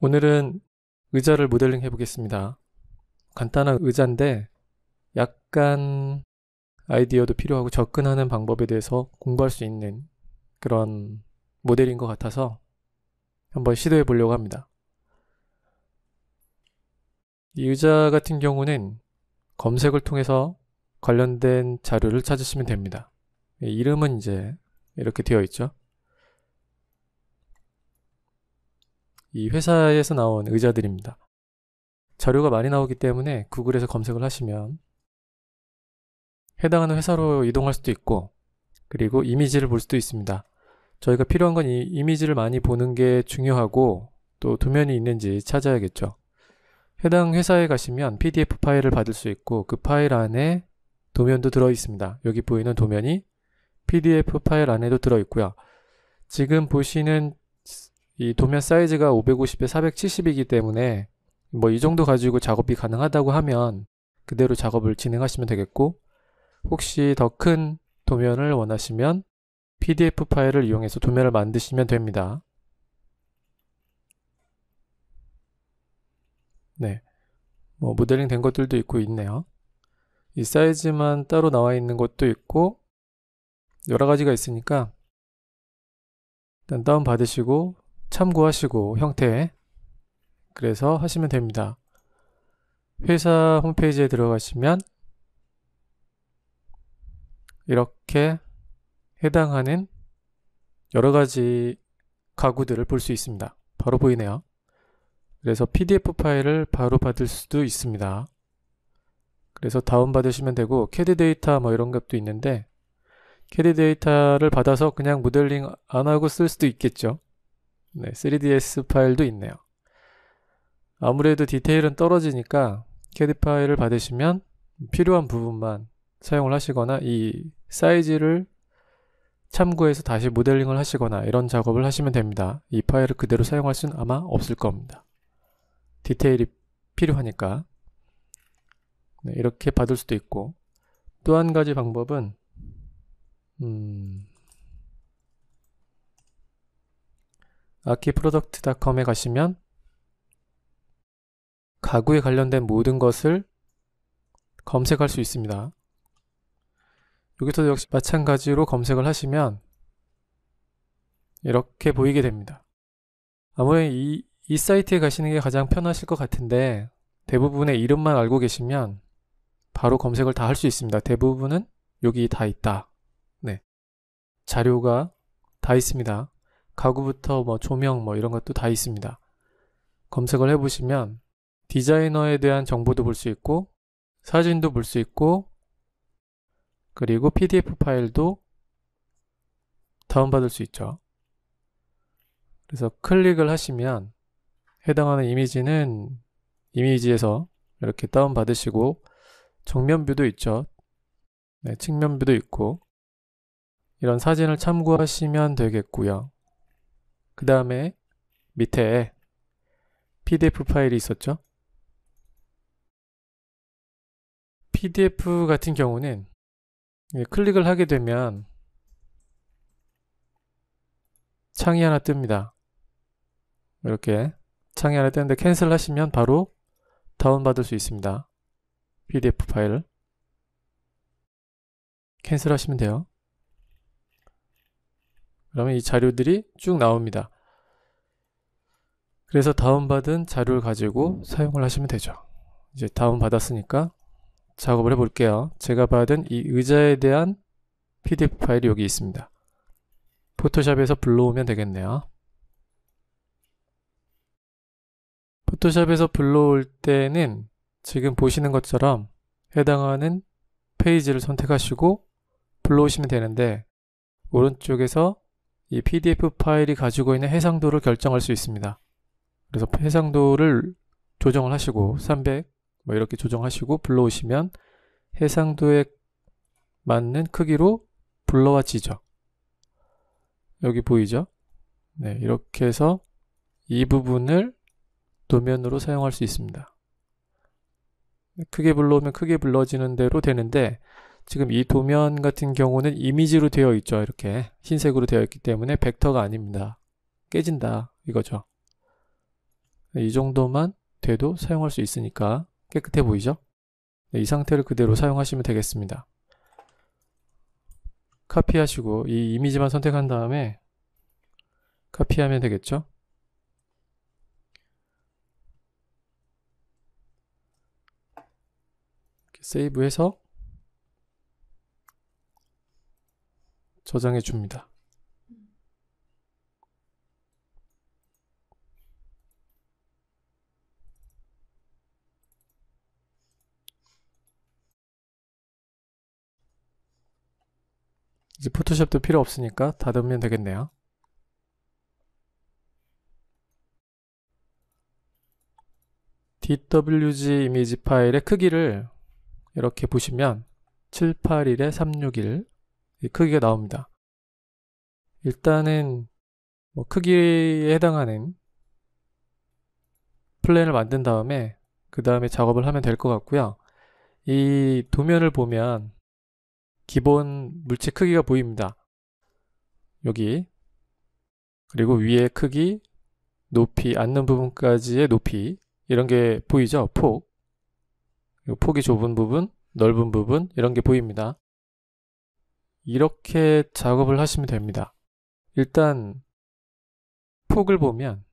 오늘은 의자를 모델링 해보겠습니다. 간단한 의자인데 약간 아이디어도 필요하고 접근하는 방법에 대해서 공부할 수 있는 그런 모델인 것 같아서 한번 시도해 보려고 합니다. 이 의자 같은 경우는 검색을 통해서 관련된 자료를 찾으시면 됩니다. 이름은 이제 이렇게 되어 있죠. 이 회사에서 나온 의자들입니다. 자료가 많이 나오기 때문에 구글에서 검색을 하시면 해당하는 회사로 이동할 수도 있고 그리고 이미지를 볼 수도 있습니다. 저희가 필요한 건 이 이미지를 많이 보는 게 중요하고 또 도면이 있는지 찾아야겠죠. 해당 회사에 가시면 PDF 파일을 받을 수 있고 그 파일 안에 도면도 들어 있습니다. 여기 보이는 도면이 PDF 파일 안에도 들어 있고요. 지금 보시는 이 도면 사이즈가 550에 470이기 때문에 뭐 이 정도 가지고 작업이 가능하다고 하면 그대로 작업을 진행하시면 되겠고 혹시 더 큰 도면을 원하시면 PDF 파일을 이용해서 도면을 만드시면 됩니다. 네. 뭐 모델링 된 것들도 있고 있네요. 이 사이즈만 따로 나와 있는 것도 있고 여러 가지가 있으니까 일단 다운 받으시고 참고하시고 형태 그래서 하시면 됩니다. 회사 홈페이지에 들어가시면 이렇게 해당하는 여러 가지 가구들을 볼 수 있습니다. 바로 보이네요. 그래서 PDF 파일을 바로 받을 수도 있습니다. 그래서 다운받으시면 되고 캐드 데이터 뭐 이런 것도 있는데 캐드 데이터를 받아서 그냥 모델링 안 하고 쓸 수도 있겠죠. 네, 3ds 파일도 있네요. 아무래도 디테일은 떨어지니까 캐디 파일을 받으시면 필요한 부분만 사용을 하시거나 이 사이즈를 참고해서 다시 모델링을 하시거나 이런 작업을 하시면 됩니다. 이 파일을 그대로 사용할 수는 아마 없을 겁니다. 디테일이 필요하니까 네, 이렇게 받을 수도 있고 또 한 가지 방법은 음, 아키프로덕트닷컴에 가시면 가구에 관련된 모든 것을 검색할 수 있습니다. 여기서도 역시 마찬가지로 검색을 하시면 이렇게 보이게 됩니다. 아무래도 이, 이 사이트에 가시는 게 가장 편하실 것 같은데 대부분의 이름만 알고 계시면 바로 검색을 다 할 수 있습니다. 대부분은 여기 다 있다. 네. 자료가 다 있습니다. 가구부터 뭐 조명 뭐 이런 것도 다 있습니다. 검색을 해보시면 디자이너에 대한 정보도 볼 수 있고 사진도 볼 수 있고 그리고 PDF 파일도 다운받을 수 있죠. 그래서 클릭을 하시면 해당하는 이미지는 이미지에서 이렇게 다운받으시고 정면 뷰도 있죠. 네, 측면 뷰도 있고 이런 사진을 참고하시면 되겠고요. 그 다음에 밑에 PDF 파일이 있었죠. PDF 같은 경우는 클릭을 하게 되면 창이 하나 뜹니다. 이렇게 창이 하나 뜨는데 캔슬 하시면 바로 다운받을 수 있습니다. PDF 파일 캔슬 하시면 돼요. 그러면 이 자료들이 쭉 나옵니다. 그래서 다운받은 자료를 가지고 사용을 하시면 되죠. 이제 다운받았으니까 작업을 해볼게요. 제가 받은 이 의자에 대한 PDF 파일이 여기 있습니다. 포토샵에서 불러오면 되겠네요. 포토샵에서 불러올 때는 지금 보시는 것처럼 해당하는 페이지를 선택하시고 불러오시면 되는데 오른쪽에서 이 PDF 파일이 가지고 있는 해상도를 결정할 수 있습니다. 그래서 해상도를 조정을 하시고 300 뭐 이렇게 조정하시고 불러오시면 해상도에 맞는 크기로 불러와 지죠. 여기 보이죠? 네, 이렇게 해서 이 부분을 도면으로 사용할 수 있습니다. 크게 불러오면 크게 불러지는 대로 되는데 지금 이 도면 같은 경우는 이미지로 되어 있죠. 이렇게 흰색으로 되어 있기 때문에 벡터가 아닙니다. 깨진다 이거죠. 네, 이 정도만 돼도 사용할 수 있으니까 깨끗해 보이죠? 네, 이 상태를 그대로 사용하시면 되겠습니다. 카피하시고 이 이미지만 선택한 다음에 카피하면 되겠죠? 세이브해서 저장해 줍니다. 이제 포토샵도 필요 없으니까 닫으면 되겠네요. DWG 이미지 파일의 크기를 이렇게 보시면 781에 361 크기가 나옵니다. 일단은 뭐 크기에 해당하는 플랜을 만든 다음에 그 다음에 작업을 하면 될 것 같고요. 이 도면을 보면 기본 물체 크기가 보입니다. 여기 그리고 위에 크기, 높이, 앉는 부분까지의 높이 이런 게 보이죠? 폭 폭이 좁은 부분, 넓은 부분 이런 게 보입니다. 이렇게 작업을 하시면 됩니다. 일단 폭을 보면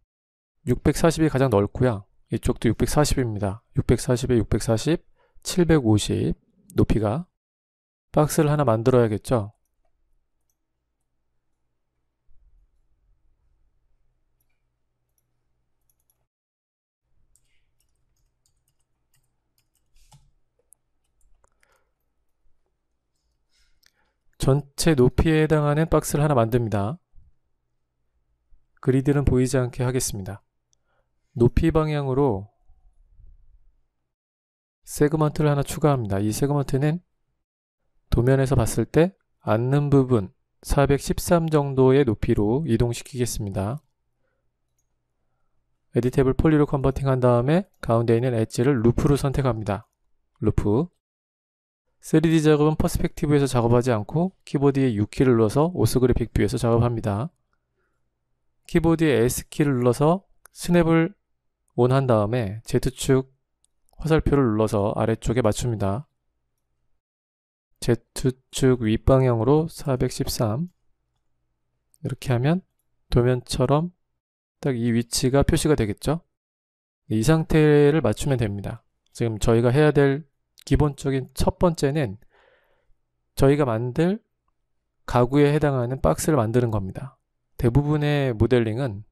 640이 가장 넓고요. 이쪽도 640입니다. 640에 640, 750 높이가 박스를 하나 만들어야겠죠. 전체 높이에 해당하는 박스를 하나 만듭니다. 그리드는 보이지 않게 하겠습니다. 높이 방향으로 세그먼트를 하나 추가합니다. 이 세그먼트는 도면에서 봤을 때 앉는 부분 413 정도의 높이로 이동시키겠습니다. 에디테이블 폴리로 컨버팅한 다음에 가운데 있는 엣지를 루프로 선택합니다. 루프 3D 작업은 퍼스펙티브에서 작업하지 않고 키보드의 U키를 눌러서 오스그래픽 뷰에서 작업합니다. 키보드의 S키를 눌러서 스냅을 온 한 다음에 Z축 화살표를 눌러서 아래쪽에 맞춥니다. Z축 윗방향으로 413 이렇게 하면 도면처럼 딱 이 위치가 표시가 되겠죠? 이 상태를 맞추면 됩니다. 지금 저희가 해야 될 기본적인 첫 번째는 저희가 만들 가구에 해당하는 박스를 만드는 겁니다. 대부분의 모델링은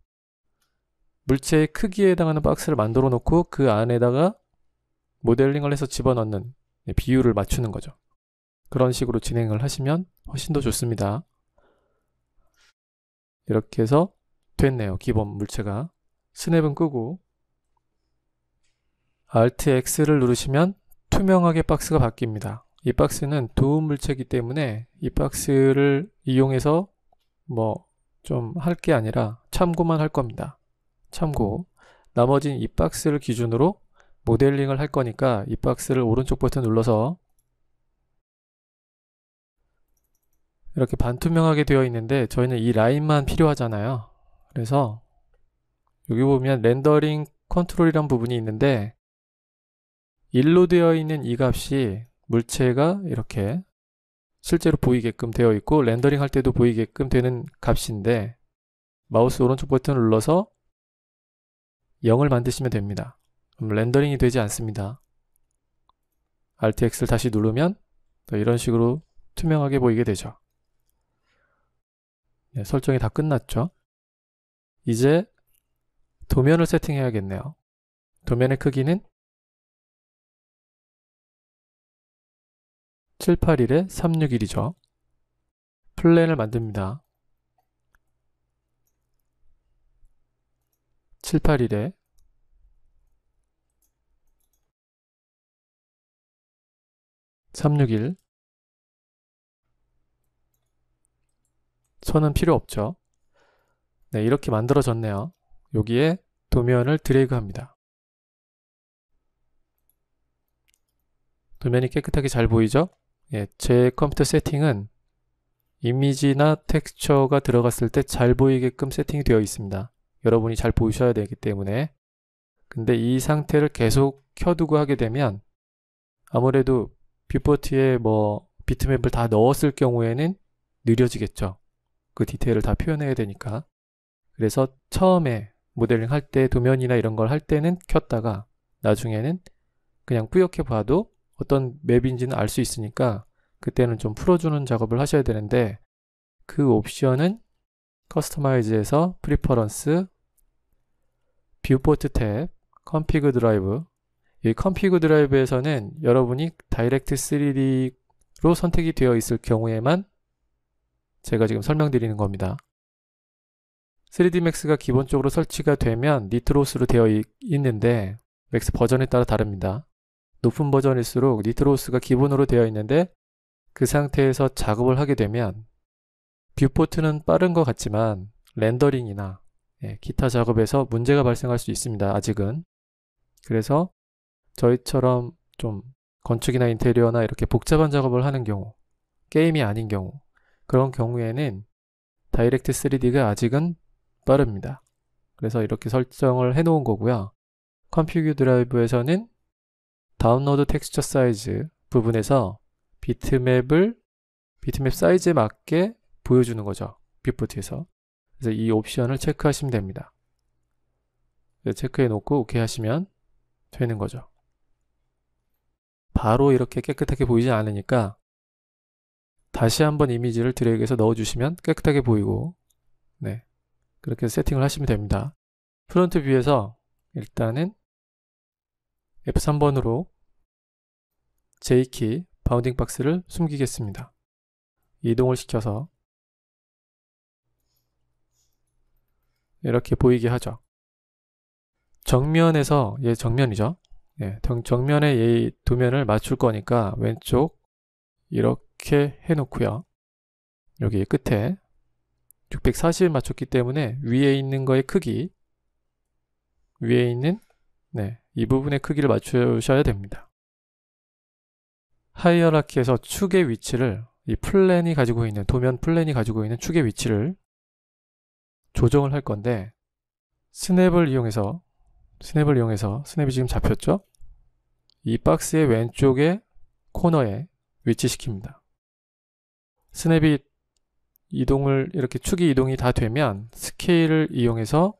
물체의 크기에 해당하는 박스를 만들어 놓고 그 안에다가 모델링을 해서 집어넣는 네, 비율을 맞추는 거죠. 그런 식으로 진행을 하시면 훨씬 더 좋습니다. 이렇게 해서 됐네요. 기본 물체가. 스냅은 끄고 Alt X를 누르시면 투명하게 박스가 바뀝니다. 이 박스는 도움 물체이기 때문에 이 박스를 이용해서 뭐 좀 할 게 아니라 참고만 할 겁니다. 참고 나머진 이 박스를 기준으로 모델링을 할 거니까 이 박스를 오른쪽 버튼 눌러서 이렇게 반투명하게 되어 있는데 저희는 이 라인만 필요하잖아요 그래서 여기 보면 렌더링 컨트롤이란 부분이 있는데 1로 되어 있는 이 값이 물체가 이렇게 실제로 보이게끔 되어 있고 렌더링 할 때도 보이게끔 되는 값인데 마우스 오른쪽 버튼을 눌러서 0을 만드시면 됩니다. 렌더링이 되지 않습니다. RTX를 다시 누르면 이런 식으로 투명하게 보이게 되죠. 네, 설정이 다 끝났죠. 이제 도면을 세팅해야겠네요. 도면의 크기는 7, 8 1에 3, 6 1이죠 플랜을 만듭니다. 7, 8 1에361 선은 필요 없죠. 네, 이렇게 만들어졌네요. 여기에 도면을 드래그합니다. 도면이 깨끗하게 잘 보이죠? 예, 제 컴퓨터 세팅은 이미지나 텍스처가 들어갔을 때 잘 보이게끔 세팅이 되어 있습니다. 여러분이 잘 보이셔야 되기 때문에 근데 이 상태를 계속 켜두고 하게 되면 아무래도 뷰포트에 뭐 비트맵을 다 넣었을 경우에는 느려지겠죠. 그 디테일을 다 표현해야 되니까. 그래서 처음에 모델링 할 때 도면이나 이런 걸 할 때는 켰다가 나중에는 그냥 뿌옇게 봐도 어떤 맵인지는 알 수 있으니까 그때는 좀 풀어주는 작업을 하셔야 되는데 그 옵션은 커스터마이즈에서 프리퍼런스 뷰포트 탭컴피그 드라이브 이컴피그 드라이브에서는 여러분이 다이렉트 3D로 선택이 되어 있을 경우에만 제가 지금 설명드리는 겁니다. 3D Max가 기본적으로 설치가 되면 니트로스로 되어 있는데 맥스 버전에 따라 다릅니다. 높은 버전일수록 니트로스가 기본으로 되어 있는데 그 상태에서 작업을 하게 되면 뷰포트는 빠른 것 같지만 렌더링이나 예, 기타 작업에서 문제가 발생할 수 있습니다. 아직은. 그래서 저희처럼 좀 건축이나 인테리어나 이렇게 복잡한 작업을 하는 경우, 게임이 아닌 경우, 그런 경우에는 다이렉트 3D가 아직은 빠릅니다. 그래서 이렇게 설정을 해 놓은 거고요. 컴퓨기 드라이브에서는 다운로드 텍스처 사이즈 부분에서 비트맵을 비트맵 사이즈에 맞게 보여주는 거죠. 뷰포트에서. 그래서 이 옵션을 체크하시면 됩니다. 체크해 놓고 오케이 하시면 되는 거죠. 바로 이렇게 깨끗하게 보이지 않으니까 다시 한번 이미지를 드래그해서 넣어주시면 깨끗하게 보이고 네 그렇게 세팅을 하시면 됩니다. 프론트 뷰에서 일단은 F3번으로 J키 바운딩 박스를 숨기겠습니다. 이동을 시켜서 이렇게 보이게 하죠. 정면에서 얘 정면이죠. 예, 정면에 얘 도면을 맞출 거니까 왼쪽 이렇게 해놓고요. 여기 끝에 640 맞췄기 때문에 위에 있는 거의 크기 위에 있는 네, 이 부분의 크기를 맞추셔야 됩니다. 하이어라키에서 축의 위치를 이 플랜이 가지고 있는 도면 플랜이 가지고 있는 축의 위치를 조정을 할 건데 스냅을 이용해서 스냅을 이용해서 스냅이 지금 잡혔죠? 이 박스의 왼쪽에 코너에 위치시킵니다. 스냅이 이동을 이렇게 축이 이동이 다 되면 스케일을 이용해서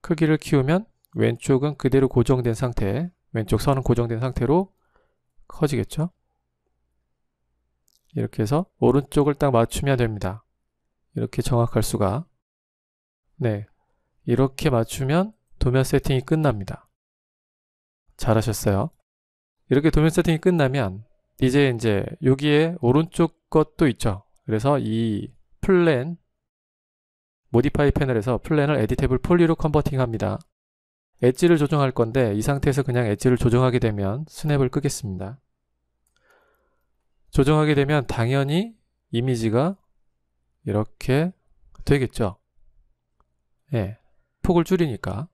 크기를 키우면 왼쪽은 그대로 고정된 상태 왼쪽 선은 고정된 상태로 커지겠죠 이렇게 해서 오른쪽을 딱 맞추면 됩니다. 이렇게 정확할 수가. 네. 이렇게 맞추면 도면 세팅이 끝납니다. 잘하셨어요. 이렇게 도면 세팅이 끝나면 이제 이제 여기에 오른쪽 것도 있죠. 그래서 이 플랜 모디파이 패널에서 플랜을 에디테블 폴리로 컨버팅 합니다. 엣지를 조정할 건데 이 상태에서 그냥 엣지를 조정하게 되면 스냅을 끄겠습니다. 조정하게 되면 당연히 이미지가 이렇게 되겠죠. 예, 폭을 줄이니까.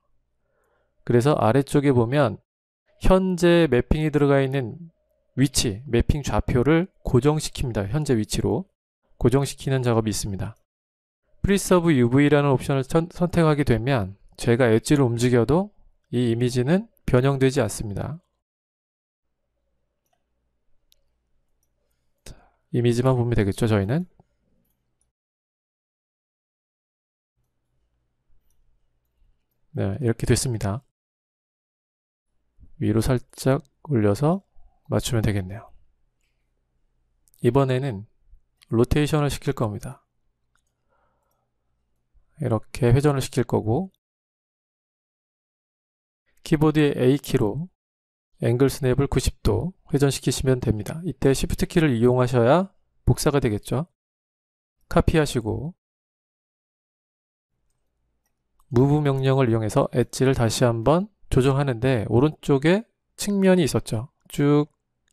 그래서 아래쪽에 보면 현재 매핑이 들어가 있는 위치, 매핑 좌표를 고정시킵니다. 현재 위치로 고정시키는 작업이 있습니다. 프리서브 UV라는 옵션을 선, 택하게 되면 제가 엣지를 움직여도 이 이미지는 변형되지 않습니다. 이미지만 보면 되겠죠, 저희는. 네, 이렇게 됐습니다. 위로 살짝 올려서 맞추면 되겠네요. 이번에는 로테이션을 시킬 겁니다. 이렇게 회전을 시킬 거고 키보드의 A키로 앵글 스냅을 90도 회전시키시면 됩니다. 이때 Shift 키를 이용하셔야 복사가 되겠죠. 카피하시고 무브 명령을 이용해서 엣지를 다시 한번 조정하는데 오른쪽에 측면이 있었죠. 쭉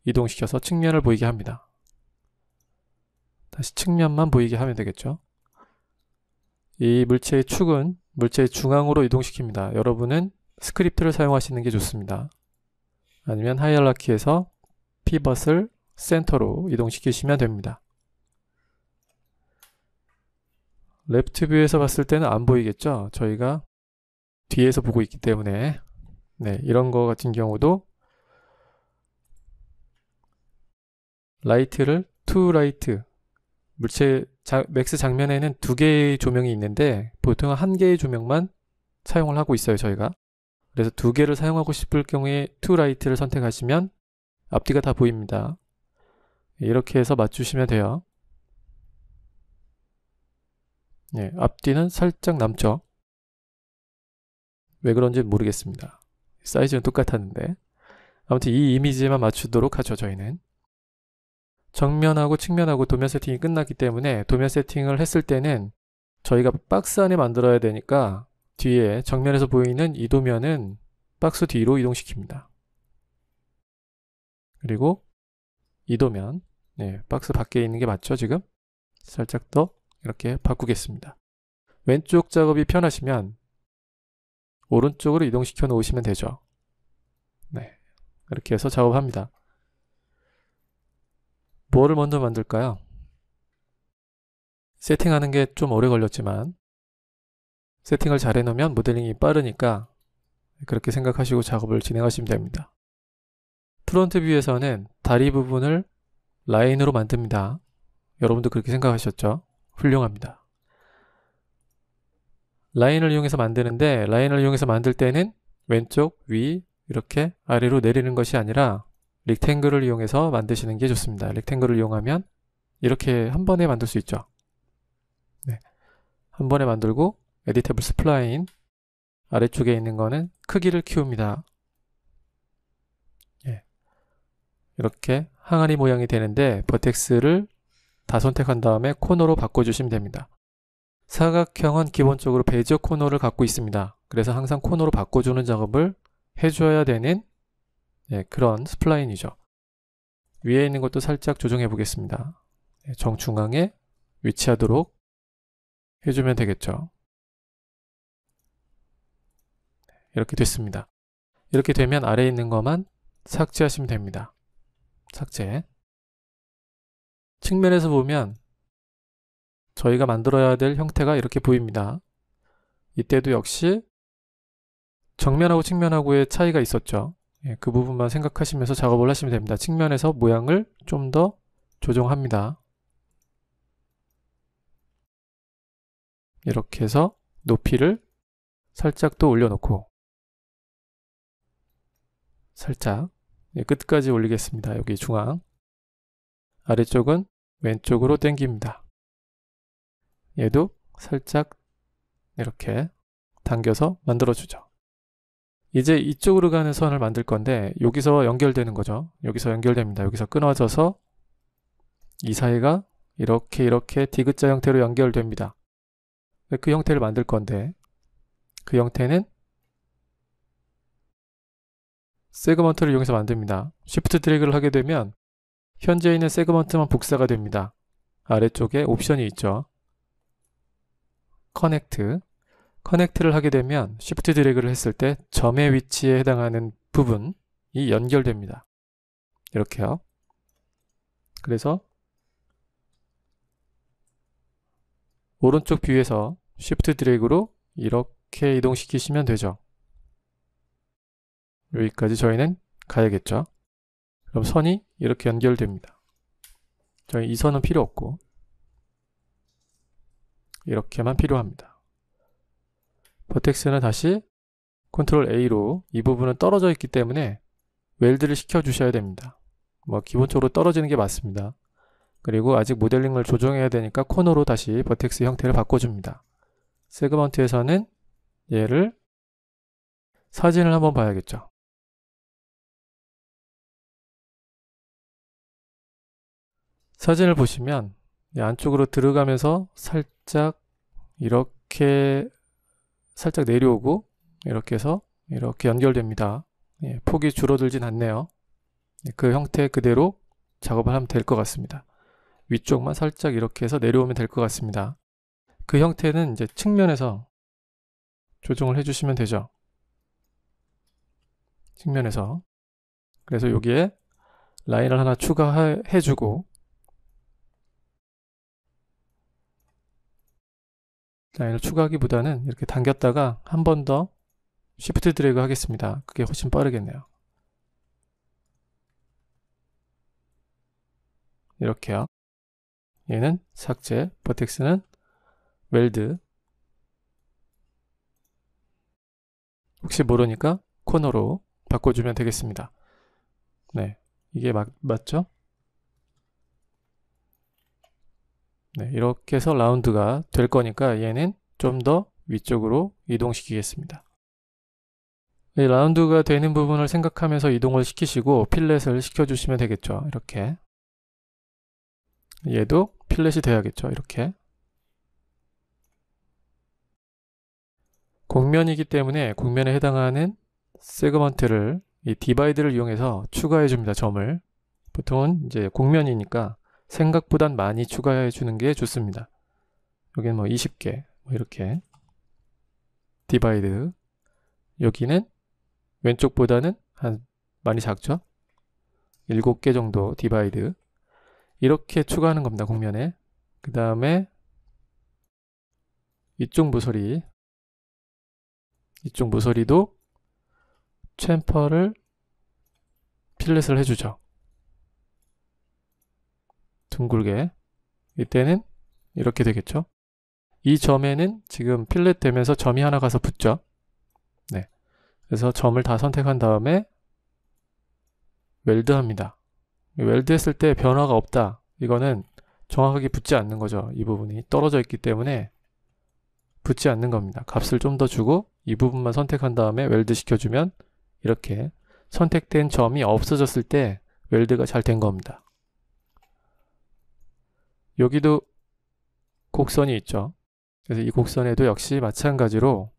이동시켜서 측면을 보이게 합니다. 다시 측면만 보이게 하면 되겠죠. 이 물체의 축은 물체의 중앙으로 이동시킵니다. 여러분은 스크립트를 사용하시는 게 좋습니다. 아니면 하이얼라키에서 피벗을 센터로 이동시키시면 됩니다. 레프트 뷰에서 봤을 때는 안 보이겠죠? 저희가 뒤에서 보고 있기 때문에 네, 이런 거 같은 경우도 라이트를 투 라이트 물체 자, 맥스 장면에는 두 개의 조명이 있는데 보통 한 개의 조명만 사용을 하고 있어요 저희가 그래서 두 개를 사용하고 싶을 경우에 to right를 선택하시면 앞뒤가 다 보입니다. 이렇게 해서 맞추시면 돼요. 네, 앞뒤는 살짝 남죠. 왜 그런지 모르겠습니다. 사이즈는 똑같았는데 아무튼 이이미지만 맞추도록 하죠 저희는 정면하고 측면하고 도면 세팅이 끝났기 때문에 도면 세팅을 했을 때는 저희가 박스 안에 만들어야 되니까 뒤에 정면에서 보이는 이도면은 박스 뒤로 이동시킵니다. 그리고 이도면 네, 박스 밖에 있는 게 맞죠 지금? 살짝 더 이렇게 바꾸겠습니다. 왼쪽 작업이 편하시면 오른쪽으로 이동시켜 놓으시면 되죠. 네, 이렇게 해서 작업합니다. 뭐를 먼저 만들까요? 세팅하는 게 좀 오래 걸렸지만 세팅을 잘 해놓으면 모델링이 빠르니까 그렇게 생각하시고 작업을 진행하시면 됩니다. 프론트 뷰에서는 다리 부분을 라인으로 만듭니다. 여러분도 그렇게 생각하셨죠? 훌륭합니다. 라인을 이용해서 만드는데 라인을 이용해서 만들 때는 왼쪽, 위, 이렇게 아래로 내리는 것이 아니라 렉탱글을 이용해서 만드시는 게 좋습니다. 렉탱글을 이용하면 이렇게 한 번에 만들 수 있죠. 네. 한 번에 만들고 에디테블 스플라인 아래쪽에 있는 거는 크기를 키웁니다. 예. 이렇게 항아리 모양이 되는데 버텍스를 다 선택한 다음에 코너로 바꿔주시면 됩니다. 사각형은 기본적으로 베이저 코너를 갖고 있습니다. 그래서 항상 코너로 바꿔주는 작업을 해줘야 되는 예, 그런 스플라인이죠. 위에 있는 것도 살짝 조정해 보겠습니다. 예, 정중앙에 위치하도록 해주면 되겠죠. 이렇게 됐습니다. 이렇게 되면 아래에 있는 것만 삭제하시면 됩니다. 삭제 측면에서 보면 저희가 만들어야 될 형태가 이렇게 보입니다. 이때도 역시 정면하고 측면하고의 차이가 있었죠. 예, 그 부분만 생각하시면서 작업을 하시면 됩니다. 측면에서 모양을 좀 더 조정합니다. 이렇게 해서 높이를 살짝 또 올려놓고 살짝 예, 끝까지 올리겠습니다. 여기 중앙 아래쪽은 왼쪽으로 당깁니다. 얘도 살짝 이렇게 당겨서 만들어주죠. 이제 이쪽으로 가는 선을 만들 건데 여기서 연결되는 거죠. 여기서 연결됩니다. 여기서 끊어져서 이 사이가 이렇게 이렇게 디귿자 형태로 연결됩니다. 그 형태를 만들 건데 그 형태는 세그먼트를 이용해서 만듭니다. 쉬프트 드래그를 하게 되면 현재 있는 세그먼트만 복사가 됩니다. 아래쪽에 옵션이 있죠. 커넥트 커넥트를 하게 되면 쉬프트 드래그를 했을 때 점의 위치에 해당하는 부분이 연결됩니다. 이렇게요. 그래서 오른쪽 뷰에서 쉬프트 드래그로 이렇게 이동시키시면 되죠. 여기까지 저희는 가야겠죠. 그럼 선이 이렇게 연결됩니다. 저희 이 선은 필요 없고 이렇게만 필요합니다. 버텍스는 다시 컨트롤 A로 이 부분은 떨어져 있기 때문에 웰드를 시켜주셔야 됩니다. 뭐 기본적으로 떨어지는 게 맞습니다. 그리고 아직 모델링을 조정해야 되니까 코너로 다시 버텍스 형태를 바꿔줍니다. 세그먼트에서는 얘를 사진을 한번 봐야겠죠. 사진을 보시면 안쪽으로 들어가면서 살짝 이렇게 살짝 내려오고 이렇게 해서 이렇게 연결됩니다. 예, 폭이 줄어들진 않네요. 예, 그 형태 그대로 작업을 하면 될 것 같습니다. 위쪽만 살짝 이렇게 해서 내려오면 될 것 같습니다. 그 형태는 이제 측면에서 조정을 해주시면 되죠. 측면에서 그래서 여기에 라인을 하나 추가해주고 자, 이걸 추가하기보다는 이렇게 당겼다가 한 번 더 Shift 드래그 하겠습니다. 그게 훨씬 빠르겠네요. 이렇게요. 얘는 삭제, 버텍스는 웰드. 혹시 모르니까 코너로 바꿔주면 되겠습니다. 네, 이게 맞, 맞죠? 네, 이렇게 해서 라운드가 될 거니까 얘는 좀 더 위쪽으로 이동시키겠습니다. 네, 라운드가 되는 부분을 생각하면서 이동을 시키시고 필렛을 시켜주시면 되겠죠. 이렇게 얘도 필렛이 돼야겠죠. 이렇게 곡면이기 때문에 곡면에 해당하는 세그먼트를 이 디바이드를 이용해서 추가해 줍니다. 점을 보통은 이제 곡면이니까 생각보단 많이 추가해 주는 게 좋습니다. 여기는 뭐 20개 뭐 이렇게 디바이드 여기는 왼쪽보다는 한 많이 작죠? 7개 정도 디바이드 이렇게 추가하는 겁니다. 국면에그 다음에 이쪽 모서리 이쪽 모서리도 챔퍼를 필렛을 해주죠. 둥글게 이때는 이렇게 되겠죠 이 점에는 지금 필렛 되면서 점이 하나 가서 붙죠 네 그래서 점을 다 선택한 다음에 웰드 합니다 웰드 했을 때 변화가 없다 이거는 정확하게 붙지 않는 거죠 이 부분이 떨어져 있기 때문에 붙지 않는 겁니다 값을 좀 더 주고 이 부분만 선택한 다음에 웰드 시켜주면 이렇게 선택된 점이 없어졌을 때 웰드가 잘 된 겁니다 여기도 곡선이 있죠. 그래서 이 곡선에도 역시 마찬가지로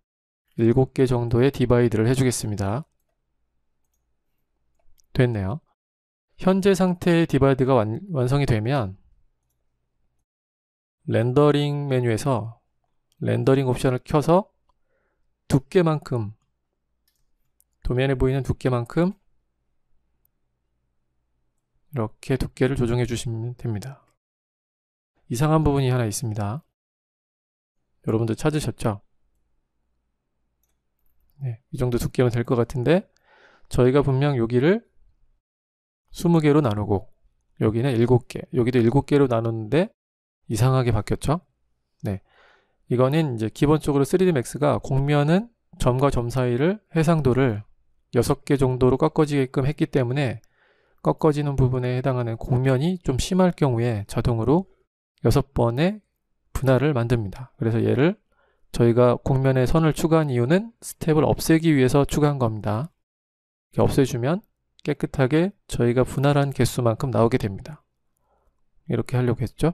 7개 정도의 디바이드를 해주겠습니다. 됐네요. 현재 상태의 디바이드가 완, 완성이 되면 렌더링 메뉴에서 렌더링 옵션을 켜서 두께만큼 도면에 보이는 두께만큼 이렇게 두께를 조정해 주시면 됩니다. 이상한 부분이 하나 있습니다. 여러분도 찾으셨죠? 네, 이 정도 두께면 될 것 같은데 저희가 분명 여기를 20개로 나누고 여기는 7개, 여기도 7개로 나누는데 이상하게 바뀌었죠? 네, 이거는 이제 기본적으로 3D Max가 곡면은 점과 점 사이를 해상도를 6개 정도로 꺾어지게끔 했기 때문에 꺾어지는 부분에 해당하는 곡면이 좀 심할 경우에 자동으로 여섯 번의 분할을 만듭니다. 그래서 얘를 저희가 곡면에 선을 추가한 이유는 스텝을 없애기 위해서 추가한 겁니다. 없애주면 깨끗하게 저희가 분할한 개수만큼 나오게 됩니다. 이렇게 하려고 했죠.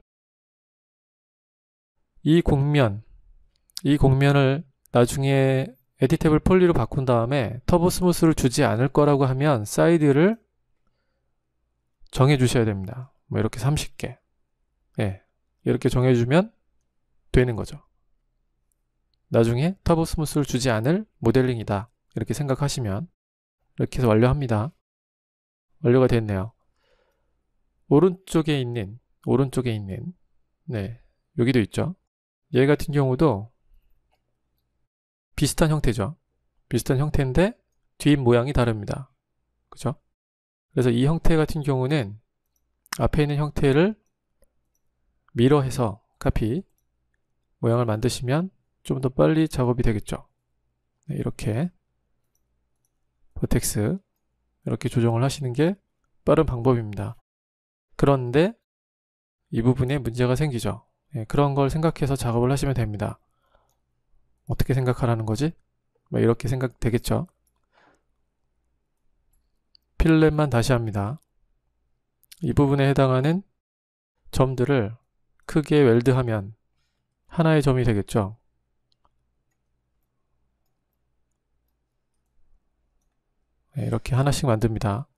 이 곡면, 이 곡면을 나중에 에디테블 폴리로 바꾼 다음에 터보 스무스를 주지 않을 거라고 하면 사이드를 정해 주셔야 됩니다. 뭐 이렇게 30개. 예, 이렇게 정해주면 되는 거죠. 나중에 터보 스무스를 주지 않을 모델링이다. 이렇게 생각하시면 이렇게 해서 완료합니다. 완료가 됐네요. 오른쪽에 있는 오른쪽에 있는 네 여기도 있죠. 얘 같은 경우도 비슷한 형태죠. 비슷한 형태인데 뒷 모양이 다릅니다. 그죠? 그래서 이 형태 같은 경우는 앞에 있는 형태를 미러해서 카피 모양을 만드시면 좀 더 빨리 작업이 되겠죠. 네, 이렇게 버텍스 이렇게 조정을 하시는 게 빠른 방법입니다. 그런데 이 부분에 문제가 생기죠. 예, 그런 걸 생각해서 작업을 하시면 됩니다. 어떻게 생각하라는 거지? 뭐 이렇게 생각되겠죠. 필렛만 다시 합니다. 이 부분에 해당하는 점들을 크게 웰드하면 하나의 점이 되겠죠. 네, 이렇게 하나씩 만듭니다.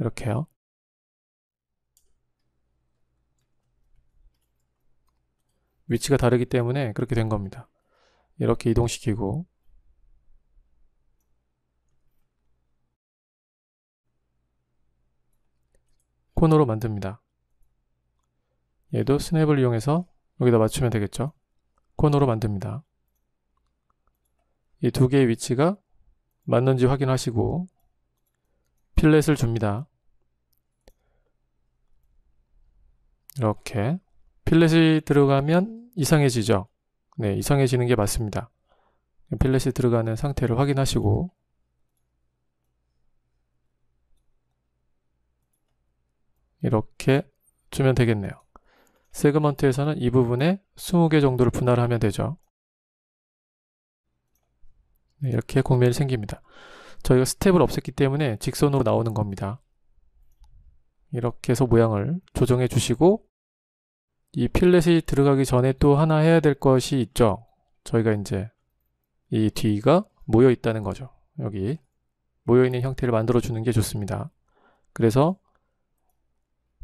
이렇게요. 위치가 다르기 때문에 그렇게 된 겁니다. 이렇게 이동시키고 코너로 만듭니다. 얘도 스냅을 이용해서 여기다 맞추면 되겠죠. 코너로 만듭니다. 이 두 개의 위치가 맞는지 확인하시고 필렛을 줍니다. 이렇게 필렛이 들어가면 이상해지죠. 네, 이상해지는 게 맞습니다. 필렛이 들어가는 상태를 확인하시고 이렇게 주면 되겠네요. 세그먼트에서는 이 부분에 20개 정도를 분할하면 되죠. 네, 이렇게 공면이 생깁니다. 저희가 스텝을 없앴기 때문에 직선으로 나오는 겁니다. 이렇게 해서 모양을 조정해 주시고 이 필렛이 들어가기 전에 또 하나 해야 될 것이 있죠. 저희가 이제 이 뒤가 모여 있다는 거죠. 여기 모여 있는 형태를 만들어 주는 게 좋습니다. 그래서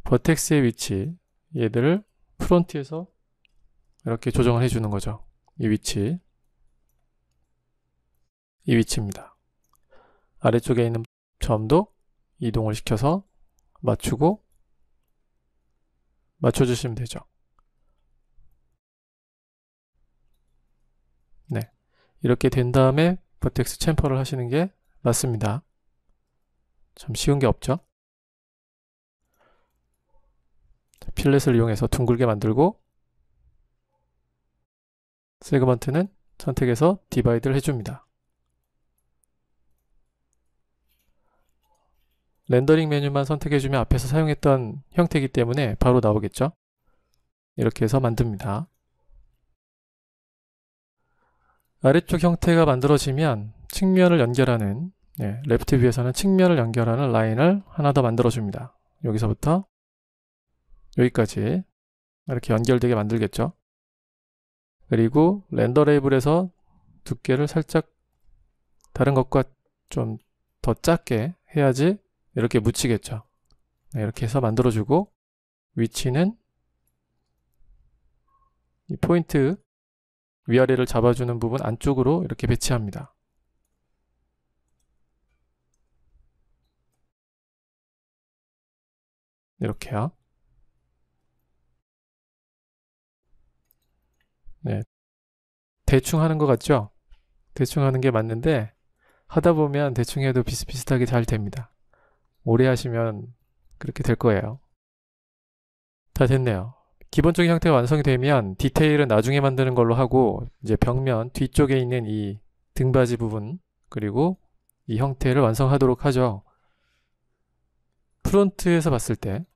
버텍스의 위치 얘들을 프론트에서 이렇게 조정을 해주는 거죠. 이 위치 이 위치입니다. 아래쪽에 있는 점도 이동을 시켜서 맞추고 맞춰주시면 되죠. 네, 이렇게 된 다음에 버텍스 챔퍼를 하시는 게 맞습니다. 참 쉬운 게 없죠? 필렛을 이용해서 둥글게 만들고 세그먼트는 선택해서 디바이드를 해줍니다. 렌더링 메뉴만 선택해주면 앞에서 사용했던 형태이기 때문에 바로 나오겠죠? 이렇게 해서 만듭니다. 아래쪽 형태가 만들어지면 측면을 연결하는 네, 레프트 뷰에서는 측면을 연결하는 라인을 하나 더 만들어줍니다. 여기서부터 여기까지 이렇게 연결되게 만들겠죠. 그리고 렌더 레이블에서 두께를 살짝 다른 것과 좀 더 작게 해야지 이렇게 묻히겠죠. 네, 이렇게 해서 만들어주고 위치는 이 포인트 위아래를 잡아주는 부분 안쪽으로 이렇게 배치합니다. 이렇게요. 네. 대충 하는 것 같죠? 대충 하는 게 맞는데 하다 보면 대충 해도 비슷비슷하게 잘 됩니다. 오래 하시면 그렇게 될 거예요. 다 됐네요. 기본적인 형태가 완성이 되면 디테일은 나중에 만드는 걸로 하고 이제 벽면 뒤쪽에 있는 이 등받이 부분 그리고 이 형태를 완성하도록 하죠. 프론트에서 봤을 때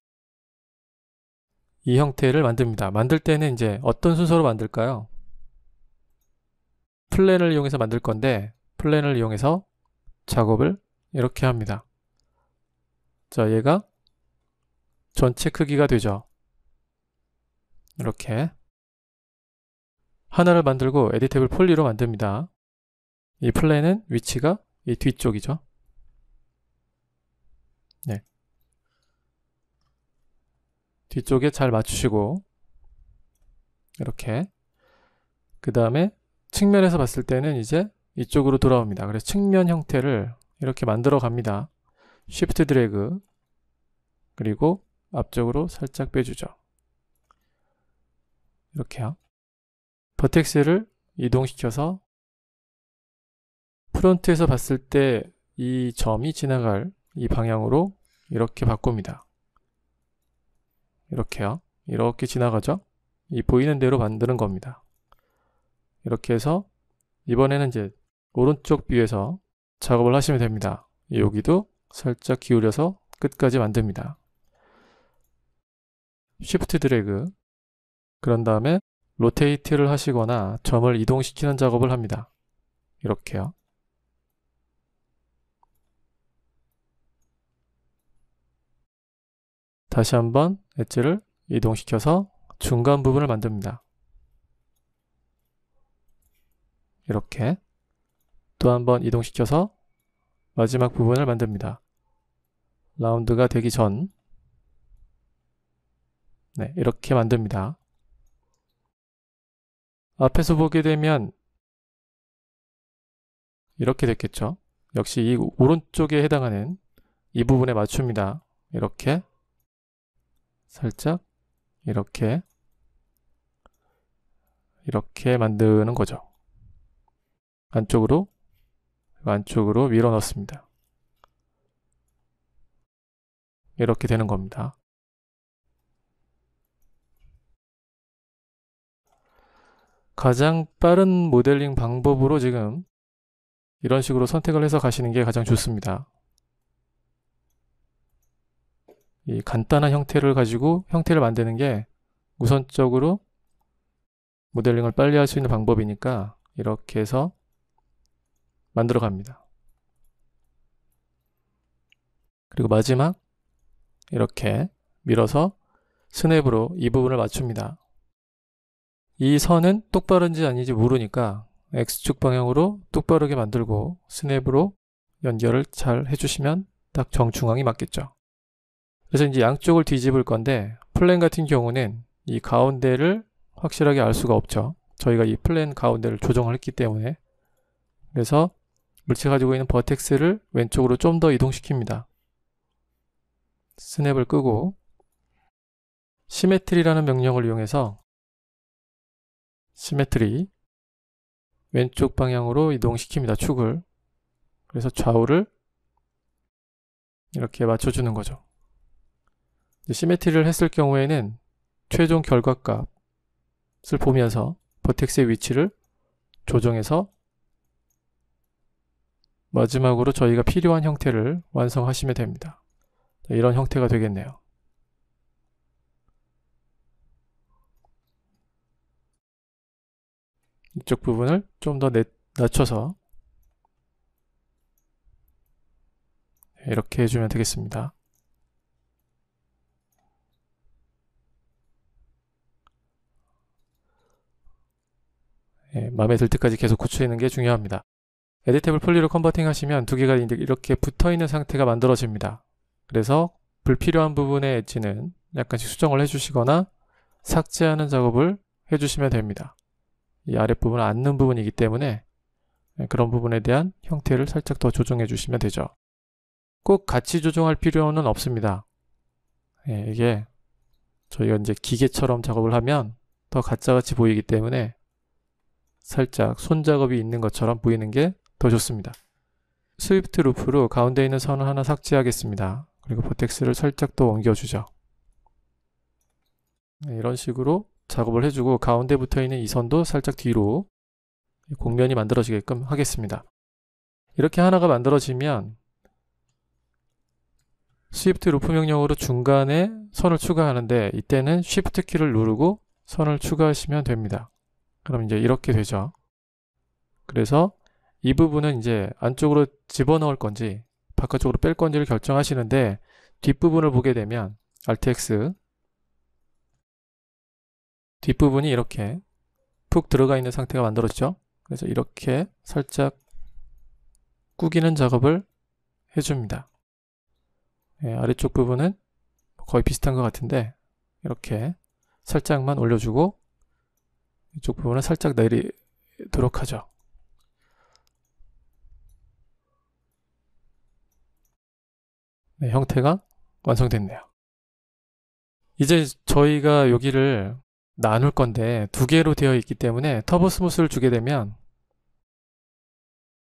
이 형태를 만듭니다. 만들 때는 이제 어떤 순서로 만들까요? 플랜을 이용해서 만들 건데 플랜을 이용해서 작업을 이렇게 합니다. 자, 얘가 전체 크기가 되죠. 이렇게 하나를 만들고 에디테이블 폴리로 만듭니다. 이 플랜은 위치가 이 뒤쪽이죠. 네. 뒤쪽에 잘 맞추시고 이렇게 그 다음에 측면에서 봤을 때는 이제 이쪽으로 돌아옵니다. 그래서 측면 형태를 이렇게 만들어 갑니다. 쉬프트 드래그 그리고 앞쪽으로 살짝 빼주죠. 이렇게요. 버텍스를 이동시켜서 프론트에서 봤을 때 이 점이 지나갈 이 방향으로 이렇게 바꿉니다. 이렇게요. 이렇게 지나가죠. 이 보이는 대로 만드는 겁니다. 이렇게 해서 이번에는 이제 오른쪽 뷰에서 작업을 하시면 됩니다. 여기도 살짝 기울여서 끝까지 만듭니다. 쉬프트 드래그 그런 다음에 로테이트를 하시거나 점을 이동시키는 작업을 합니다. 이렇게요. 다시 한번 엣지를 이동시켜서 중간 부분을 만듭니다. 이렇게 또 한번 이동시켜서 마지막 부분을 만듭니다. 라운드가 되기 전 네, 이렇게 만듭니다. 앞에서 보게 되면 이렇게 됐겠죠. 역시 이 오른쪽에 해당하는 이 부분에 맞춥니다. 이렇게 살짝 이렇게 이렇게 만드는 거죠. 안쪽으로 안쪽으로 밀어 넣습니다. 이렇게 되는 겁니다. 가장 빠른 모델링 방법으로 지금 이런 식으로 선택을 해서 가시는 게 가장 좋습니다. 이 간단한 형태를 가지고 형태를 만드는 게 우선적으로 모델링을 빨리 할 수 있는 방법이니까 이렇게 해서 만들어 갑니다. 그리고 마지막 이렇게 밀어서 스냅으로 이 부분을 맞춥니다. 이 선은 똑바른지 아닌지 모르니까 X축 방향으로 똑바르게 만들고 스냅으로 연결을 잘 해주시면 딱 정중앙이 맞겠죠. 그래서 이제 양쪽을 뒤집을 건데 플랜 같은 경우는 이 가운데를 확실하게 알 수가 없죠. 저희가 이 플랜 가운데를 조정을 했기 때문에 그래서 물체 가지고 있는 버텍스를 왼쪽으로 좀 더 이동시킵니다. 스냅을 끄고 시메트리라는 명령을 이용해서 시메트리 왼쪽 방향으로 이동시킵니다. 축을 그래서 좌우를 이렇게 맞춰주는 거죠. 시메트리를 했을 경우에는 최종 결과값을 보면서 버텍스의 위치를 조정해서 마지막으로 저희가 필요한 형태를 완성하시면 됩니다. 이런 형태가 되겠네요. 이쪽 부분을 좀 더 낮춰서 이렇게 해주면 되겠습니다. 예, 마음에 들 때까지 계속 고쳐있는게 중요합니다. 에디테블 폴리로 컨버팅 하시면 두 개가 이렇게 붙어있는 상태가 만들어집니다. 그래서 불필요한 부분의 엣지는 약간씩 수정을 해주시거나 삭제하는 작업을 해주시면 됩니다. 이 아랫부분은 앉는 부분이기 때문에 예, 그런 부분에 대한 형태를 살짝 더 조정해 주시면 되죠. 꼭 같이 조정할 필요는 없습니다. 예, 이게 저희가 이제 기계처럼 작업을 하면 더 가짜같이 보이기 때문에 살짝 손작업이 있는 것처럼 보이는 게 더 좋습니다. 스위프트 루프로 가운데 있는 선을 하나 삭제하겠습니다. 그리고 보텍스를 살짝 또 옮겨주죠. 네, 이런 식으로 작업을 해주고 가운데 붙어있는 이 선도 살짝 뒤로 공면이 만들어지게끔 하겠습니다. 이렇게 하나가 만들어지면 Shift 루프 명령으로 중간에 선을 추가하는데 이때는 Shift 키를 누르고 선을 추가하시면 됩니다. 그럼 이제 이렇게 되죠. 그래서 이 부분은 이제 안쪽으로 집어넣을 건지 바깥쪽으로 뺄 건지를 결정하시는데 뒷부분을 보게 되면 RTX 뒷부분이 이렇게 푹 들어가 있는 상태가 만들어지죠. 그래서 이렇게 살짝 꾸기는 작업을 해줍니다. 예, 아래쪽 부분은 거의 비슷한 것 같은데 이렇게 살짝만 올려주고 이쪽 부분은 살짝 내리도록 하죠. 네, 형태가 완성됐네요. 이제 저희가 여기를 나눌 건데 두 개로 되어 있기 때문에 터보 스무스를 주게 되면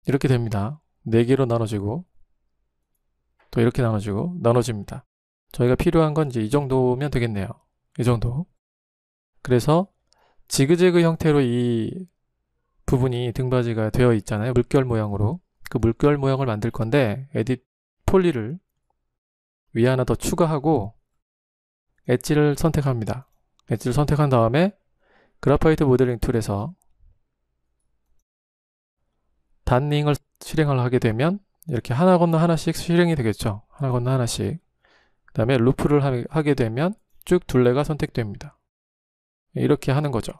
이렇게 됩니다. 네 개로 나눠지고 또 이렇게 나눠지고 나눠집니다. 저희가 필요한 건 이제 이 정도면 되겠네요. 이 정도. 그래서 지그재그 형태로 이 부분이 등받이가 되어 있잖아요. 물결 모양으로. 그 물결 모양을 만들 건데 에딧 폴리를 위 하나 더 추가하고 엣지를 선택합니다. 엣지를 선택한 다음에 그래파이트 모델링 툴에서 단링을 실행을 하게 되면 이렇게 하나 건너 하나씩 실행이 되겠죠. 하나 건너 하나씩. 그 다음에 루프를 하게 되면 쭉 둘레가 선택됩니다. 이렇게 하는 거죠.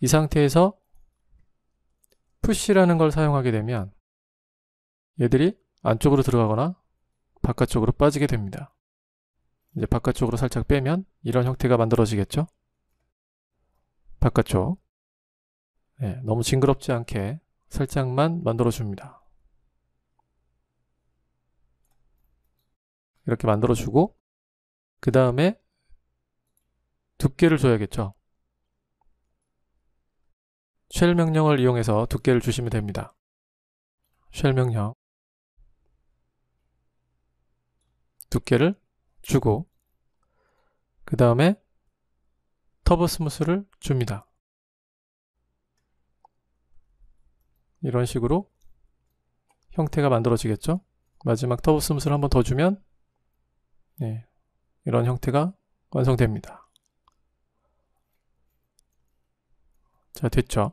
이 상태에서 푸시라는 걸 사용하게 되면 얘들이 안쪽으로 들어가거나 바깥쪽으로 빠지게 됩니다. 이제 바깥쪽으로 살짝 빼면 이런 형태가 만들어지겠죠? 바깥쪽 네, 너무 징그럽지 않게 살짝만 만들어줍니다. 이렇게 만들어주고 그 다음에 두께를 줘야겠죠? 쉘 명령을 이용해서 두께를 주시면 됩니다. 쉘 명령 두께를 주고 그 다음에 터보 스무스를 줍니다. 이런 식으로 형태가 만들어지겠죠? 마지막 터보 스무스를 한 번 더 주면 네, 이런 형태가 완성됩니다. 자, 됐죠?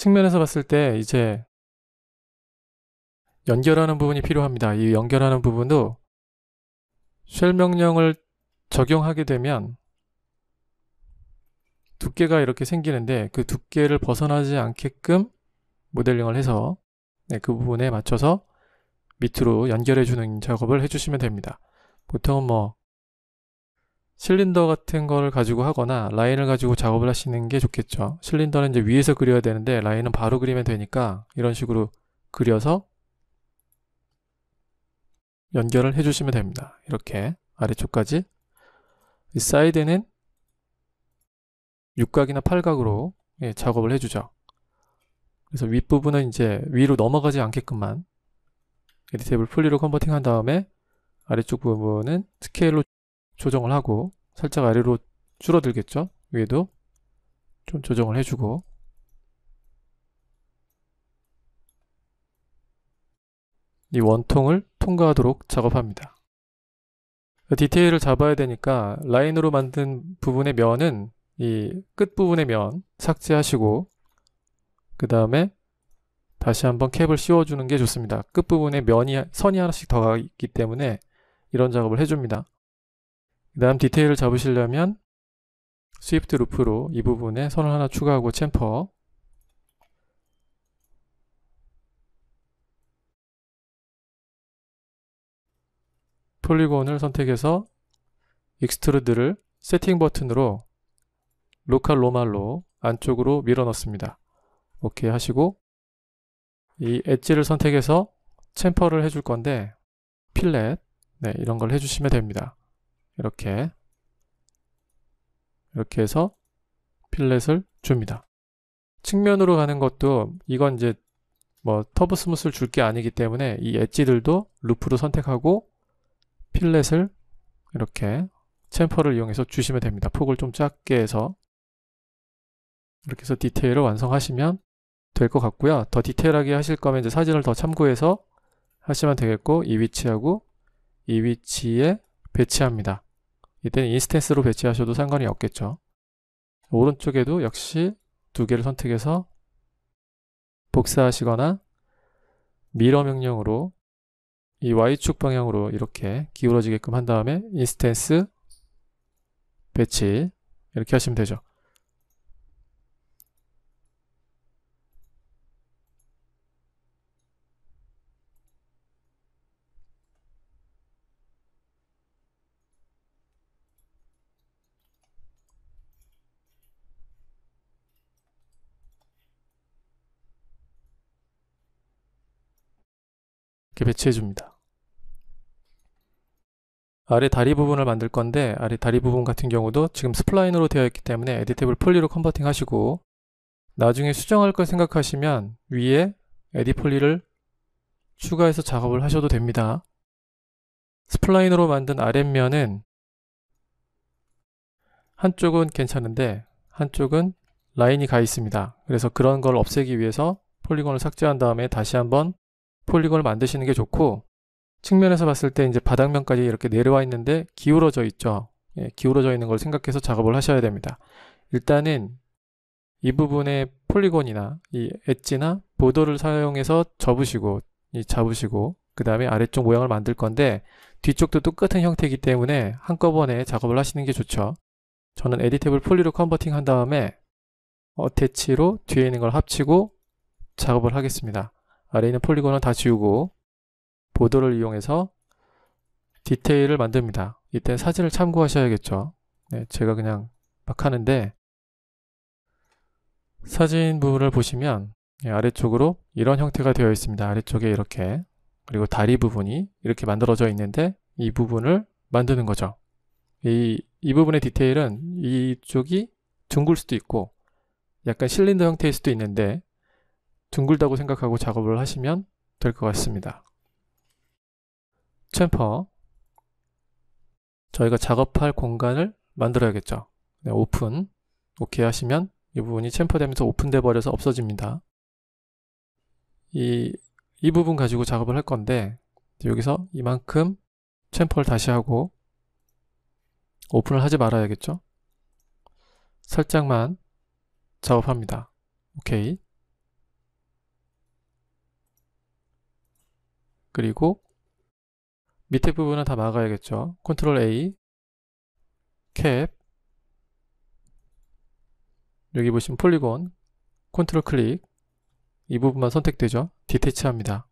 측면에서 봤을 때 이제 연결하는 부분이 필요합니다. 이 연결하는 부분도 쉘 명령을 적용하게 되면 두께가 이렇게 생기는데 그 두께를 벗어나지 않게끔 모델링을 해서 네, 그 부분에 맞춰서 밑으로 연결해 주는 작업을 해주시면 됩니다. 보통은 뭐 실린더 같은 걸 가지고 하거나 라인을 가지고 작업을 하시는 게 좋겠죠. 실린더는 이제 위에서 그려야 되는데 라인은 바로 그리면 되니까 이런 식으로 그려서 연결을 해주시면 됩니다. 이렇게 아래쪽까지 이 사이드는 육각이나 팔각으로 예, 작업을 해주죠. 그래서 윗부분은 이제 위로 넘어가지 않게끔만 에디테이블 풀리로 컨버팅한 다음에 아래쪽 부분은 스케일로 조정을 하고 살짝 아래로 줄어들겠죠? 위에도 좀 조정을 해주고 이 원통을 통과하도록 작업합니다. 디테일을 잡아야 되니까 라인으로 만든 부분의 면은 이 끝부분의 면 삭제하시고 그 다음에 다시 한번 캡을 씌워주는 게 좋습니다. 끝부분에 면이 선이 하나씩 더 가기 때문에 이런 작업을 해줍니다. 그 다음 디테일을 잡으시려면 스위프트 루프로 이 부분에 선을 하나 추가하고 챔퍼 폴리곤을 선택해서 익스트루드를 세팅 버튼으로 로컬 로말로 안쪽으로 밀어 넣습니다. 오케이 하시고 이 엣지를 선택해서 챔퍼를 해줄 건데 필렛 네, 이런 걸 해주시면 됩니다. 이렇게 이렇게 해서 필렛을 줍니다. 측면으로 가는 것도 이건 이제 뭐 터브 스무스를 줄 게 아니기 때문에 이 엣지들도 루프로 선택하고 필렛을 이렇게 챔퍼를 이용해서 주시면 됩니다. 폭을 좀 작게 해서 이렇게 해서 디테일을 완성하시면 될 것 같고요. 더 디테일하게 하실 거면 이제 사진을 더 참고해서 하시면 되겠고 이 위치하고 이 위치에 배치합니다. 이때는 인스텐스로 배치하셔도 상관이 없겠죠. 오른쪽에도 역시 두 개를 선택해서 복사하시거나 미러 명령으로 이 Y축 방향으로 이렇게 기울어지게끔 한 다음에 인스턴스 배치 이렇게 하시면 되죠. 배치해 줍니다. 아래 다리 부분을 만들 건데 아래 다리 부분 같은 경우도 지금 스플라인으로 되어 있기 때문에 에디테이블 폴리로 컨버팅 하시고 나중에 수정할 걸 생각하시면 위에 에디 폴리를 추가해서 작업을 하셔도 됩니다. 스플라인으로 만든 아랫면은 한쪽은 괜찮은데 한쪽은 라인이 가 있습니다. 그래서 그런 걸 없애기 위해서 폴리곤을 삭제한 다음에 다시 한번 폴리곤을 만드시는 게 좋고 측면에서 봤을 때 이제 바닥면까지 이렇게 내려와 있는데 기울어져 있죠. 예, 기울어져 있는 걸 생각해서 작업을 하셔야 됩니다. 일단은 이 부분에 폴리곤이나 이 엣지나 보더를 사용해서 접으시고 이 잡으시고 그 다음에 아래쪽 모양을 만들 건데 뒤쪽도 똑같은 형태이기 때문에 한꺼번에 작업을 하시는 게 좋죠. 저는 에디테블 폴리로 컨버팅 한 다음에 어태치로 뒤에 있는 걸 합치고 작업을 하겠습니다. 아래 있는 폴리곤은 다 지우고 보도를 이용해서 디테일을 만듭니다. 이때 사진을 참고하셔야겠죠. 네, 제가 그냥 막 하는데 사진 부분을 보시면 예, 아래쪽으로 이런 형태가 되어 있습니다. 아래쪽에 이렇게 그리고 다리 부분이 이렇게 만들어져 있는데 이 부분을 만드는 거죠. 이, 이 부분의 디테일은 이쪽이 둥글 수도 있고 약간 실린더 형태일 수도 있는데 둥글다고 생각하고 작업을 하시면 될 것 같습니다. 챔퍼 저희가 작업할 공간을 만들어야겠죠. 네, 오픈 오케이 하시면 이 부분이 챔퍼되면서 오픈돼 버려서 없어집니다. 이, 이 부분 가지고 작업을 할 건데 여기서 이만큼 챔퍼를 다시 하고 오픈을 하지 말아야겠죠. 살짝만 작업합니다. 오케이. 그리고 밑에 부분은 다 막아야겠죠. 컨트롤 A, 캡, 여기 보시면 폴리곤, 컨트롤 클릭, 이 부분만 선택되죠. 디테치합니다.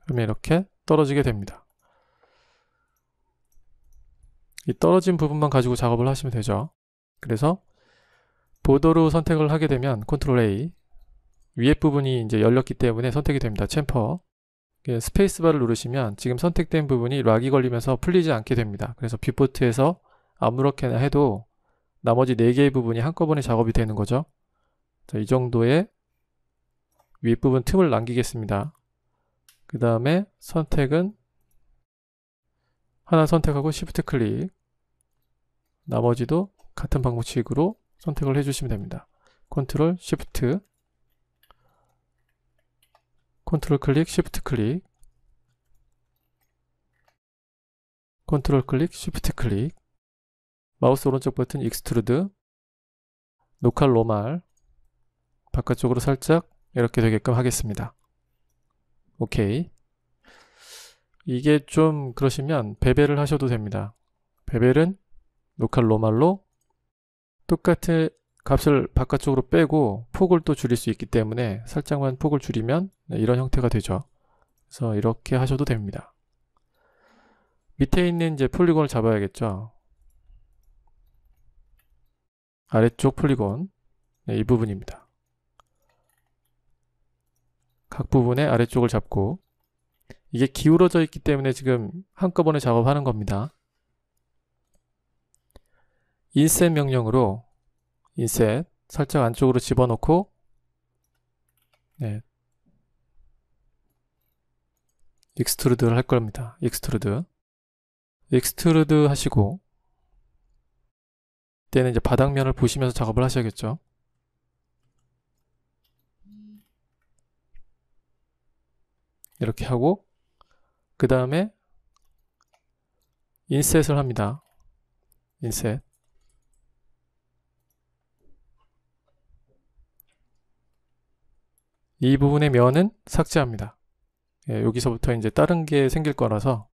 그러면 이렇게 떨어지게 됩니다. 이 떨어진 부분만 가지고 작업을 하시면 되죠. 그래서 보더로 선택을 하게 되면 컨트롤 A 위에 부분이 이제 열렸기 때문에 선택이 됩니다. 챔퍼 예, 스페이스바를 누르시면 지금 선택된 부분이 락이 걸리면서 풀리지 않게 됩니다. 그래서 뷰포트에서 아무렇게나 해도 나머지 4개의 부분이 한꺼번에 작업이 되는 거죠. 자, 이 정도의 윗부분 틈을 남기겠습니다. 그 다음에 선택은 하나 선택하고 Shift 클릭 나머지도 같은 방식으로 법 선택을 해주시면 됩니다. 컨트롤 쉬프트 컨트롤 클릭 쉬프트 클릭 컨트롤 클릭 쉬프트 클릭 마우스 오른쪽 버튼 익스트루드 노칼 로말 바깥쪽으로 살짝 이렇게 되게끔 하겠습니다. 오케이 이게 좀 그러시면 베벨을 하셔도 됩니다. 베벨은 노칼 로말로 똑같은 값을 바깥쪽으로 빼고 폭을 또 줄일 수 있기 때문에 살짝만 폭을 줄이면 네, 이런 형태가 되죠. 그래서 이렇게 하셔도 됩니다. 밑에 있는 이제 폴리곤을 잡아야겠죠. 아래쪽 폴리곤 네, 이 부분입니다. 각 부분의 아래쪽을 잡고 이게 기울어져 있기 때문에 지금 한꺼번에 작업하는 겁니다. 인셋 명령으로 인셋 살짝 안쪽으로 집어넣고 네. 익스트루드를 할 겁니다. 익스트루드 익스트루드 하시고 이 때는 이제 바닥면을 보시면서 작업을 하셔야겠죠. 이렇게 하고 그 다음에 인셋을 합니다. 인셋 이 부분의 면은 삭제합니다. 예, 여기서부터 이제 다른 게 생길 거라서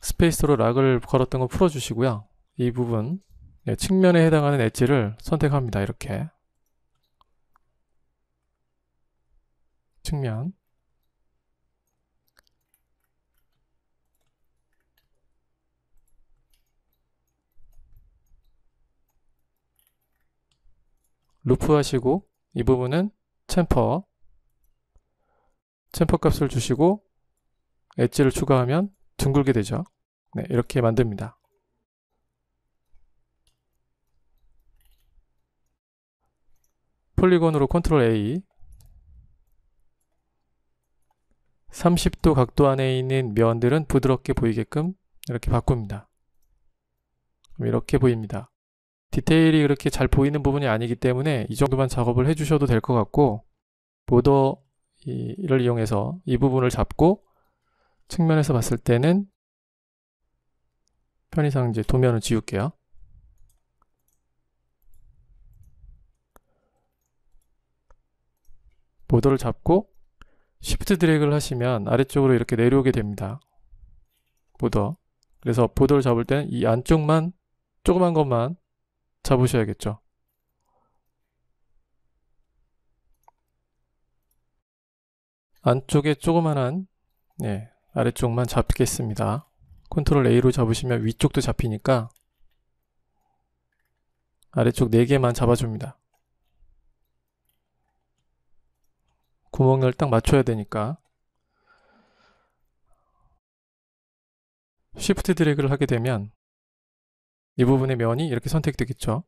스페이스로 락을 걸었던 거 풀어주시고요. 이 부분 예, 측면에 해당하는 엣지를 선택합니다. 이렇게 측면 루프 하시고 이 부분은 챔퍼 챔퍼 값을 주시고 엣지를 추가하면 둥글게 되죠 네, 이렇게 만듭니다 폴리곤으로 컨트롤 A 30도 각도 안에 있는 면들은 부드럽게 보이게끔 이렇게 바꿉니다 이렇게 보입니다 디테일이 그렇게 잘 보이는 부분이 아니기 때문에 이 정도만 작업을 해주셔도 될 것 같고 보더를 이용해서 이 부분을 잡고 측면에서 봤을 때는 편의상 이제 도면을 지울게요. 보더를 잡고 쉬프트 드래그를 하시면 아래쪽으로 이렇게 내려오게 됩니다. 보더. 그래서 보더를 잡을 때는 이 안쪽만 조그만 것만 잡으셔야겠죠. 안쪽에 조그만한 네, 아래쪽만 잡겠습니다. 컨트롤 A로 잡으시면 위쪽도 잡히니까 아래쪽 4개만 잡아줍니다. 구멍을 딱 맞춰야 되니까 쉬프트 드래그를 하게 되면 이 부분의 면이 이렇게 선택되겠죠.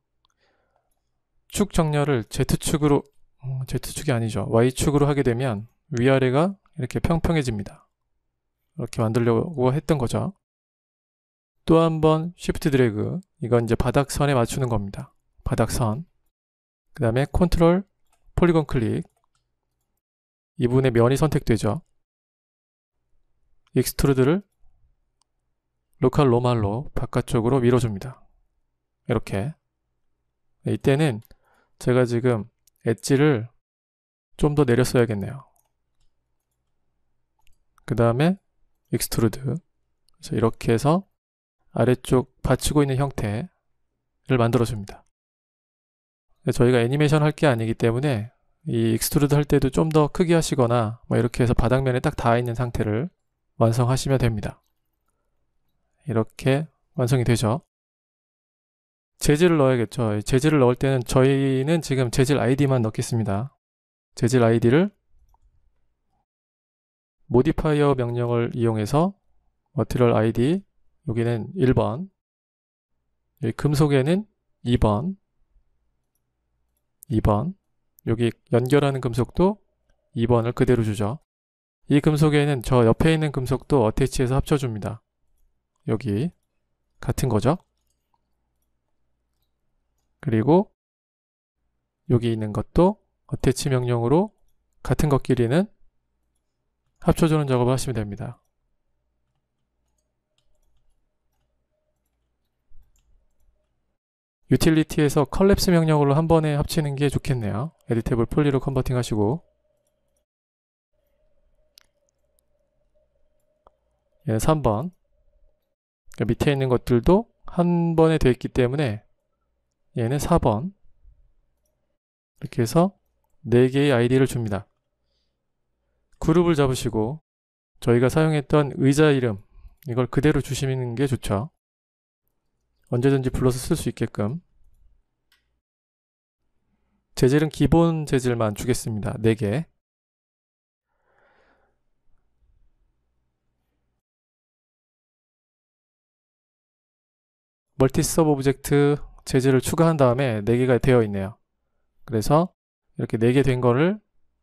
축 정렬을 Z축으로 음, Z축이 아니죠. Y축으로 하게 되면 위아래가 이렇게 평평해집니다. 이렇게 만들려고 했던 거죠. 또 한 번 Shift 드래그 이건 이제 바닥선에 맞추는 겁니다. 바닥선 그 다음에 c 컨트롤 폴리건 클릭 이분의 부 면이 선택되죠. e x t r u d e 를 로컬 로말로 바깥쪽으로 밀어줍니다. 이렇게 이때는 제가 지금 엣지를 좀 더 내렸어야겠네요 그 다음에 익스트루드 이렇게 해서 아래쪽 받치고 있는 형태를 만들어줍니다 저희가 애니메이션 할 게 아니기 때문에 이 익스트루드 할 때도 좀 더 크게 하시거나 뭐 이렇게 해서 바닥면에 딱 닿아 있는 상태를 완성하시면 됩니다 이렇게 완성이 되죠 재질을 넣어야겠죠. 재질을 넣을 때는 저희는 지금 재질 id만 넣겠습니다. 재질 id를 모디파이어 명령을 이용해서 material id 여기는 1번 여기 금속에는 2번 2번 여기 연결하는 금속도 2번을 그대로 주죠. 이 금속에는 저 옆에 있는 금속도 어태치해서 합쳐줍니다. 여기 같은 거죠. 그리고 여기 있는 것도 어태치 명령으로 같은 것끼리는 합쳐주는 작업을 하시면 됩니다. 유틸리티에서 컬랩스 명령으로 한 번에 합치는 게 좋겠네요. 에디테블 폴리로 컨버팅 하시고 얘는 예, 3번 그러니까 밑에 있는 것들도 한 번에 되어 있기 때문에 얘는 4번 이렇게 해서 4개의 아이디를 줍니다. 그룹을 잡으시고 저희가 사용했던 의자 이름 이걸 그대로 주시는 게 좋죠. 언제든지 불러서 쓸 수 있게끔 재질은 기본 재질만 주겠습니다. 4개 멀티 서브 오브젝트 재질을 추가한 다음에 4개가 되어 있네요. 그래서 이렇게 4개 된 거를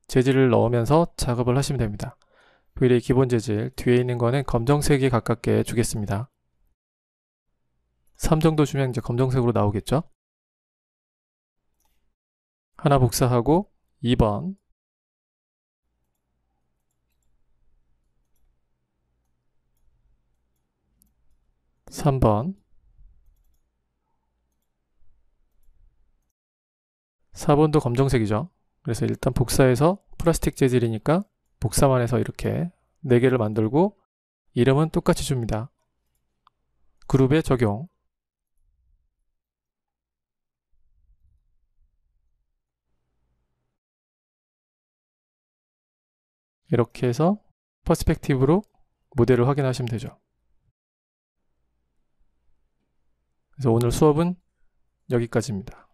재질을 넣으면서 작업을 하시면 됩니다. 휠의 기본 재질, 뒤에 있는 거는 검정색에 가깝게 주겠습니다. 3 정도 주면 이제 검정색으로 나오겠죠? 하나 복사하고 2번 3번 4번도 검정색이죠. 그래서 일단 복사해서 플라스틱 재질이니까 복사만 해서 이렇게 4개를 만들고 이름은 똑같이 줍니다. 그룹에 적용 이렇게 해서 퍼스펙티브로 모델을 확인하시면 되죠. 그래서 오늘 수업은 여기까지입니다.